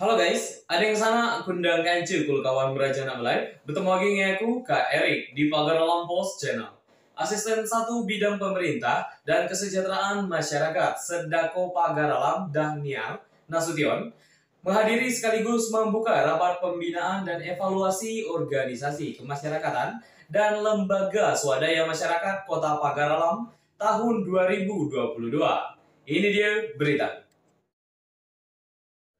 Halo guys, ada yang sana kundang kancil kul kawan berajana live. Bertemu lagi aku Kak Erik di Pagar Post Channel. Asisten satu bidang pemerintah dan kesejahteraan masyarakat Sedako Pagar Pagaralam Dahniar Nasution menghadiri sekaligus membuka rapat pembinaan dan evaluasi organisasi kemasyarakatan dan lembaga swadaya masyarakat Kota Pagar Alam tahun 2022. Ini dia berita.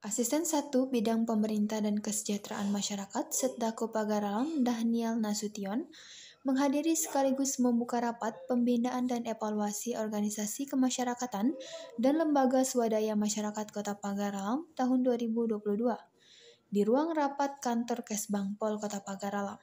Asisten 1 Bidang Pemerintah dan Kesejahteraan Masyarakat Setdako Pagaralam Dhanial Nasution menghadiri sekaligus membuka rapat pembinaan dan evaluasi organisasi kemasyarakatan dan lembaga swadaya masyarakat Kota Pagaralam tahun 2022 di ruang rapat kantor Kesbangpol Kota Pagaralam.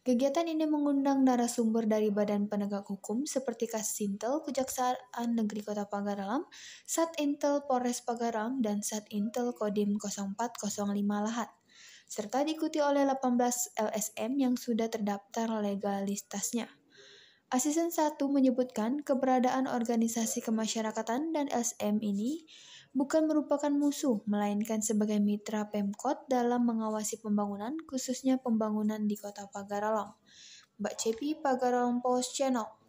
Kegiatan ini mengundang narasumber dari Badan Penegak Hukum seperti Kasintel Kejaksaan Negeri Kota Pagaralam, Sat Intel Polres Pagarang dan Sat Intel Kodim 0405 Lahat, serta diikuti oleh 18 LSM yang sudah terdaftar legalitasnya. Asisten 1 menyebutkan keberadaan organisasi kemasyarakatan dan LSM ini bukan merupakan musuh, melainkan sebagai mitra Pemkot dalam mengawasi pembangunan, khususnya pembangunan di kota Pagaralong. Mbak Cepi Pagaralong Post Channel.